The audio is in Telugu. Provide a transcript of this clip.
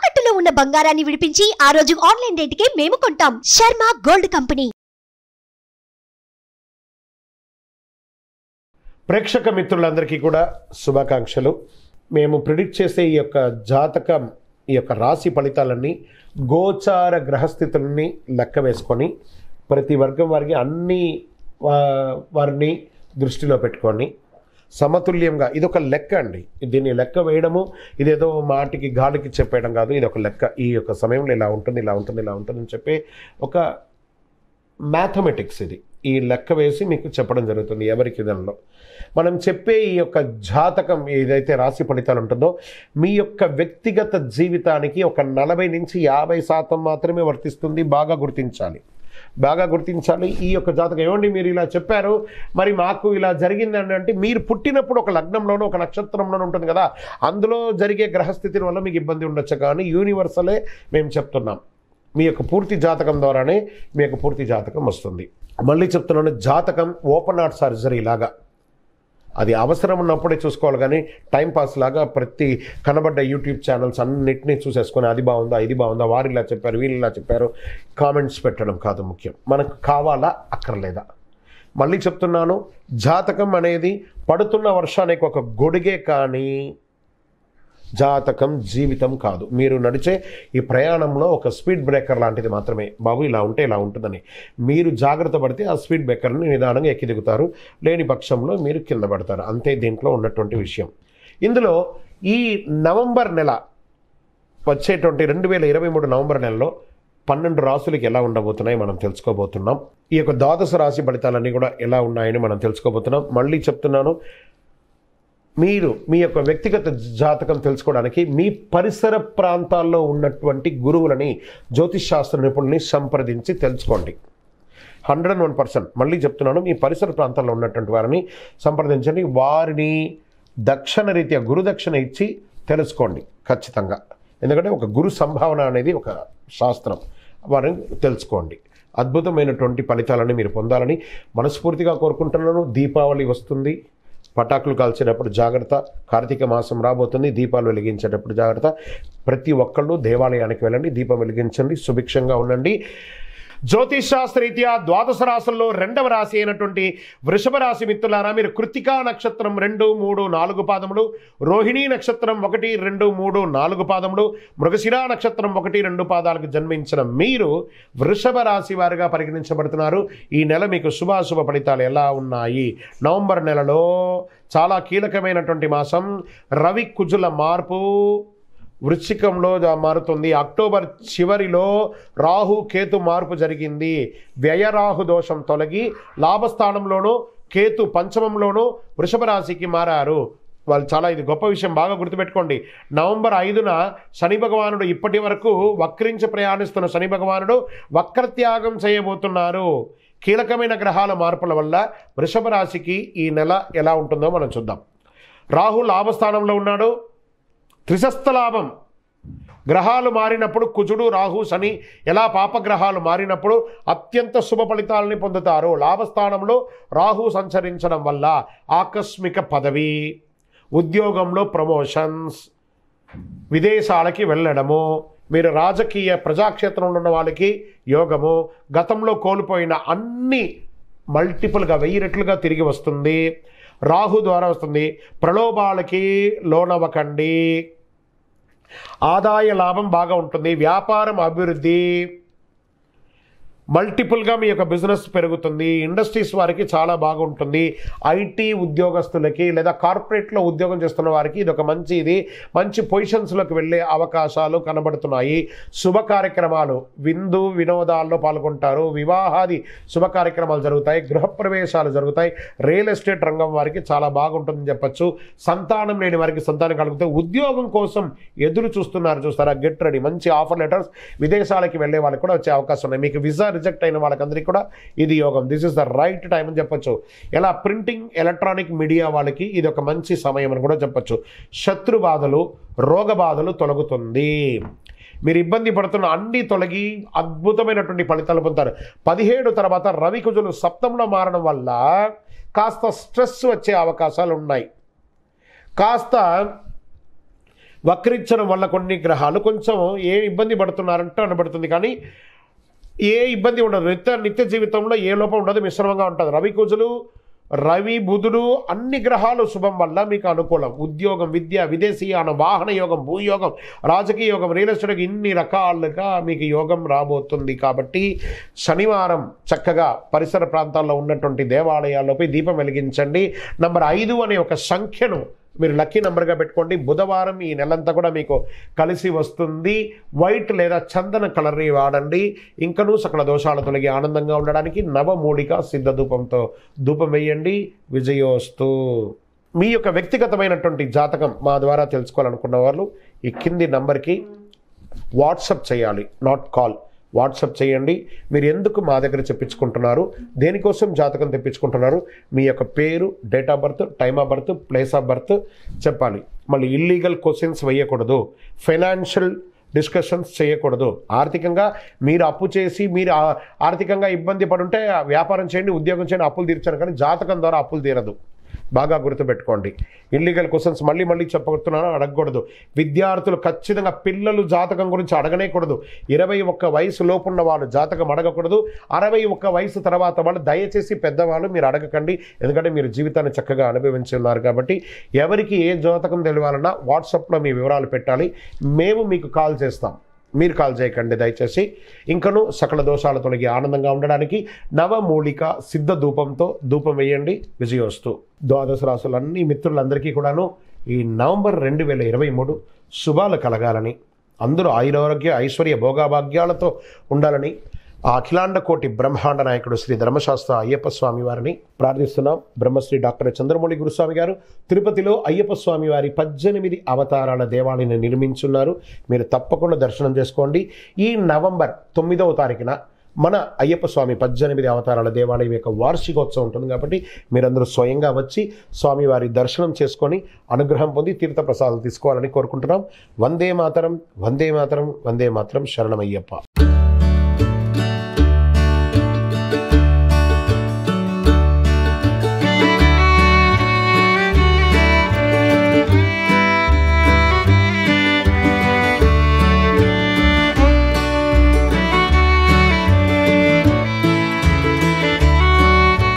తాకట్టులో ఉన్న బంగారాన్ని విడిపించి ఆ రోజు ఆన్లైన్ రేటుకే మేము కొంటాం శర్మ గోల్డ్ కంపెనీ ప్రేక్షక మిత్రులందరికీ కూడా శుభాకాంక్షలు మేము ప్రిడిక్ట్ చేసే ఈ యొక్క జాతకం ఈ యొక్క రాశి ఫలితాలన్నీ గోచార గ్రహస్థితులని లెక్క వేసుకొని ప్రతి వర్గం వారికి అన్ని వారిని దృష్టిలో పెట్టుకొని సమతుల్యంగా ఇది ఒక లెక్క అండి దీన్ని లెక్క వేయడము ఇదేదో మాటికి గాలికి చెప్పేయడం కాదు ఇది ఒక లెక్క ఈ యొక్క సమయంలో ఇలా ఉంటుంది ఇలా ఉంటుంది ఇలా ఉంటుందని చెప్పి ఒక మ్యాథమెటిక్స్ ఇది ఈ లెక్క వేసి మీకు చెప్పడం జరుగుతుంది ఎవరికి దానిలో మనం చెప్పే ఈ యొక్క జాతకం ఏదైతే రాశి ఫలితాలు ఉంటుందో మీ యొక్క వ్యక్తిగత జీవితానికి ఒక నలభై నుంచి యాభై శాతం మాత్రమే వర్తిస్తుంది బాగా గుర్తించాలి బాగా గుర్తించాలి ఈ యొక్క జాతకం ఏమండి మీరు ఇలా చెప్పారు మరి మాకు ఇలా జరిగింది అంటే మీరు పుట్టినప్పుడు ఒక లగ్నంలోనూ ఒక నక్షత్రంలోనూ ఉంటుంది కదా అందులో జరిగే గ్రహస్థితిని వల్ల మీకు ఇబ్బంది ఉండొచ్చు కానీ యూనివర్సలే మేము చెప్తున్నాం మీ యొక్క పూర్తి జాతకం ద్వారానే మీ యొక్క పూర్తి జాతకం వస్తుంది మళ్ళీ చెప్తున్నాను జాతకం ఓపెన్ ఆర్ట్ సర్జరీ లాగా అది అవసరం ఉన్నప్పుడే చూసుకోవాలి కానీ టైంపాస్ లాగా ప్రతి కనబడ్డ యూట్యూబ్ ఛానల్స్ అన్నింటినీ చూసేసుకొని అది బాగుందా ఇది బాగుందా వారు ఇలా చెప్పారు వీళ్ళు ఇలా చెప్పారు కామెంట్స్ పెట్టడం కాదు ముఖ్యం మనకు కావాలా అక్కర్లేదా మళ్ళీ చెప్తున్నాను జాతకం అనేది పడుతున్న వర్షానికి ఒక గొడిగే కానీ జాతకం జీవితం కాదు మీరు నడిచే ఈ ప్రయాణంలో ఒక స్పీడ్ బ్రేకర్ లాంటిది మాత్రమే బాబు ఇలా ఉంటే ఇలా ఉంటుందని మీరు జాగ్రత్త పడితే ఆ స్పీడ్ బ్రేకర్ని నిదానంగా ఎక్కిదిగుతారు లేని పక్షంలో మీరు కింద పడతారు అంతే దీంట్లో ఉన్నటువంటి విషయం ఇందులో ఈ నవంబర్ నెల వచ్చేటువంటి రెండు వేల ఇరవై మూడు నవంబర్ నెలలో పన్నెండు రాసులకు ఎలా ఉండబోతున్నాయి మనం తెలుసుకోబోతున్నాం ఈ యొక్క ద్వాదశ రాశి ఫలితాలన్నీ కూడా ఎలా ఉన్నాయని మనం తెలుసుకోబోతున్నాం మళ్ళీ చెప్తున్నాను మీరు మీ యొక్క వ్యక్తిగత జాతకం తెలుసుకోవడానికి మీ పరిసర ప్రాంతాల్లో ఉన్నటువంటి గురువులని జ్యోతిష్ శాస్త్ర నిపుణుల్ని సంప్రదించి తెలుసుకోండి హండ్రెడ్ అండ్ వన్ పర్సెంట్ మళ్ళీ చెప్తున్నాను మీ పరిసర ప్రాంతాల్లో ఉన్నటువంటి వారిని సంప్రదించండి వారిని దక్షిణ రీత్యా గురుదక్షిణ ఇచ్చి తెలుసుకోండి ఖచ్చితంగా ఎందుకంటే ఒక గురు సంభావన అనేది ఒక శాస్త్రం వారిని తెలుసుకోండి అద్భుతమైనటువంటి ఫలితాలని మీరు పొందాలని మనస్ఫూర్తిగా కోరుకుంటున్నాను దీపావళి వస్తుంది పటాకులు కాల్చేటప్పుడు జాగ్రత్త కార్తీక మాసం రాబోతుంది దీపాలు వెలిగించేటప్పుడు జాగ్రత్త ప్రతి ఒక్కళ్ళు దేవాలయానికి వెళ్ళండి దీపం వెలిగించండి సుభిక్షంగా ఉండండి జ్యోతిష్ శాస్త్రరీత్యా ద్వాదశ రాశుల్లో రెండవ రాశి అయినటువంటి వృషభ రాశి మిత్రులారా మీరు కృతికా నక్షత్రం రెండు మూడు నాలుగు పాదములు రోహిణీ నక్షత్రం ఒకటి రెండు మూడు నాలుగు పాదములు మృగశిరా నక్షత్రం ఒకటి రెండు పాదాలకు జన్మించిన మీరు వృషభ రాశి వారిగా పరిగణించబడుతున్నారు ఈ నెల మీకు శుభాశుభ ఫలితాలు ఎలా ఉన్నాయి నవంబర్ నెలలో చాలా కీలకమైనటువంటి మాసం రవి కుజుల మార్పు వృశ్చికంలో మారుతుంది అక్టోబర్ చివరిలో రాహు కేతు మార్పు జరిగింది వ్యయరాహు దోషం తొలగి లాభస్థానంలోనూ కేతు పంచమంలోనూ వృషభ రాశికి మారారు వాళ్ళు చాలా ఇది గొప్ప విషయం బాగా గుర్తుపెట్టుకోండి నవంబర్ ఐదున శని భగవానుడు ఇప్పటి వరకు వక్రించి ప్రయాణిస్తున్న శని భగవానుడు వక్రత్యాగం చేయబోతున్నారు కీలకమైన గ్రహాల మార్పుల వల్ల వృషభ రాశికి ఈ నెల ఎలా ఉంటుందో మనం చూద్దాం రాహు లాభస్థానంలో ఉన్నాడు త్రిశస్త లాభం గ్రహాలు మారినప్పుడు కుజుడు రాహు శని ఎలా పాపగ్రహాలు మారినప్పుడు అత్యంత శుభ ఫలితాలని పొందుతారు లాభస్థానంలో రాహు సంచరించడం వల్ల ఆకస్మిక పదవి ఉద్యోగంలో ప్రమోషన్స్ విదేశాలకి వెళ్ళడము మీరు రాజకీయ ప్రజాక్షేత్రంలో ఉన్న వాళ్ళకి యోగము గతంలో కోల్పోయిన అన్ని మల్టిపుల్గా వెయ్యి రెట్లుగా తిరిగి వస్తుంది రాహు ద్వారా వస్తుంది ప్రలోభాలకి లోనవ్వకండి ఆదాయ లాభం బాగా ఉంటుంది వ్యాపారం అభివృద్ధి మల్టిపుల్గా మీ యొక్క బిజినెస్ పెరుగుతుంది ఇండస్ట్రీస్ వారికి చాలా బాగుంటుంది ఐటీ ఉద్యోగస్తులకి లేదా కార్పొరేట్లో ఉద్యోగం చేస్తున్న వారికి ఇది ఒక మంచి ఇది మంచి పొజిషన్స్లోకి వెళ్ళే అవకాశాలు కనబడుతున్నాయి శుభ కార్యక్రమాలు విందు వినోదాల్లో పాల్గొంటారు వివాహాది శుభ కార్యక్రమాలు జరుగుతాయి గృహప్రవేశాలు జరుగుతాయి రియల్ ఎస్టేట్ రంగం వారికి చాలా బాగుంటుందని చెప్పచ్చు సంతానం లేని వారికి సంతానం కలుగుతాయి ఉద్యోగం కోసం ఎదురు చూస్తున్నారు చూస్తారా గెట్ రెడీ మంచి ఆఫర్ లెటర్స్ విదేశాలకి వెళ్ళే వాళ్ళకి కూడా వచ్చే అవకాశం ఉన్నాయి మీకు విజా రిజెక్ట్ అయిన వాళ్ళకందరికీ కూడా ఇది యోగం this is the right time అని చెప్పొచ్చు ఎలా ప్రింటింగ్ ఎలక్ట్రానిక్ మీడియా వాళ్ళకి ఇది ఒక మంచి సమయం అని కూడా చెప్పొచ్చు శత్రు బాధలు రోగ బాధలు తొలగుతుంది మీరు ఇబ్బంది పడుతున్న అన్ని తొలగి అద్భుతమైనటువంటి ఫలితాలు పొందుతారు పదిహేడు తర్వాత రవి కుజులు సప్తంలో మారడం వల్ల కాస్త స్ట్రెస్ వచ్చే అవకాశాలు ఉన్నాయి కాస్త వక్రించడం వల్ల కొన్ని గ్రహాలు కొంచెం ఏ ఇబ్బంది పడుతున్నారంటే అనబడుతుంది కానీ ఏ ఇబ్బంది ఉండదు నిత్య నిత్య జీవితంలో ఏ లోపం ఉండదు మిశ్రమంగా ఉంటుంది రవి కుజులు రవి బుధుడు అన్ని గ్రహాలు శుభం వల్ల మీకు అనుకూలం ఉద్యోగం విద్య విదేశీయాన వాహన యోగం భూయోగం రాజకీయ యోగం రియల్ ఎస్టేట్ ఇన్ని రకాలుగా మీకు యోగం రాబోతుంది కాబట్టి శనివారం చక్కగా పరిసర ప్రాంతాల్లో ఉన్నటువంటి దేవాలయాల్లోపై దీపం వెలిగించండి నంబర్ ఐదు అనే ఒక సంఖ్యను మీరు లక్కీ నెంబర్గా పెట్టుకోండి బుధవారం ఈ నెలంతా కూడా మీకు కలిసి వస్తుంది వైట్ లేదా చందన కలర్ని వాడండి ఇంకనూ సకల దోషాలు తొలగి ఆనందంగా ఉండడానికి నవమూడిక సిద్ధ ధూపంతో ధూపం వేయండి విజయోస్తు మీ యొక్క వ్యక్తిగతమైనటువంటి జాతకం మా ద్వారా తెలుసుకోవాలనుకున్న వాళ్ళు ఈ కింది నంబర్కి వాట్సప్ చేయాలి నాట్ కాల్ వాట్సప్ చేయండి మీరు ఎందుకు మా దగ్గర చెప్పించుకుంటున్నారు దేనికోసం జాతకం తెప్పించుకుంటున్నారు మీ యొక్క పేరు date of birth time of birth place of birth చెప్పాలి మళ్ళీ ఇల్లీగల్ క్వశ్చన్స్ వేయకూడదు ఫైనాన్షియల్ డిస్కషన్స్ చేయకూడదు ఆర్థికంగా మీరు అప్పు చేసి మీరు ఆర్థికంగా ఇబ్బంది పడుంటే వ్యాపారం చేయండి ఉద్యోగం చేయండి అప్పులు తీర్చారు కానీ జాతకం ద్వారా అప్పులు తీరదు బాగా గుర్తుపెట్టుకోండి ఇల్లీగల్ క్వశ్చన్స్ మళ్ళీ మళ్ళీ చెప్పబోతున్నాను అడగకూడదు విద్యార్థులు ఖచ్చితంగా పిల్లలు జాతకం గురించి అడగనేకూడదు ఇరవై ఒక్క వయసు లోపున్న వాళ్ళు జాతకం అడగకూడదు అరవై ఒక్క వయసు తర్వాత వాళ్ళు దయచేసి పెద్దవాళ్ళు మీరు అడగకండి ఎందుకంటే మీరు జీవితాన్ని చక్కగా అనుభవించి ఉన్నారు కాబట్టి ఎవరికి ఏ జాతకం తెలియాలన్నా వాట్సాప్లో మీ వివరాలు పెట్టాలి మేము మీకు కాల్ చేస్తాం మీరు కాల్ చేయకండి దయచేసి ఇంకను సకల దోషాలు తొలగి ఆనందంగా ఉండడానికి నవమూలిక సిద్ధ ధూపంతో ధూపం వేయండి విజయోస్తు ద్వాదశ అన్ని మిత్రులందరికీ కూడాను ఈ నవంబర్ రెండు వేల ఇరవై మూడు శుభాలు కలగాలని అందరూ ఆయురారోగ్య ఐశ్వర్య భోగాభాగ్యాలతో ఉండాలని ఆ అఖిలాండ కోటి బ్రహ్మాండ నాయకుడు శ్రీ ధర్మశాస్త్ర అయ్యప్ప స్వామి వారిని ప్రార్థిస్తున్నాం బ్రహ్మశ్రీ డాక్టర్ చంద్రమౌళి గురుస్వామి గారు తిరుపతిలో అయ్యప్ప స్వామి వారి పద్దెనిమిది అవతారాల దేవాలయాన్ని నిర్మించున్నారు మీరు తప్పకుండా దర్శనం చేసుకోండి ఈ నవంబర్ తొమ్మిదవ తారీఖున మన అయ్యప్ప స్వామి పద్దెనిమిది అవతారాల దేవాలయం యొక్క వార్షికోత్సవం ఉంటుంది కాబట్టి మీరందరూ స్వయంగా వచ్చి స్వామివారి దర్శనం చేసుకొని అనుగ్రహం పొంది తీర్థప్రసాదం తీసుకోవాలని కోరుకుంటున్నాం వందే మాతరం వందే మాతరం వందే మాతరం శరణమయ్యప్ప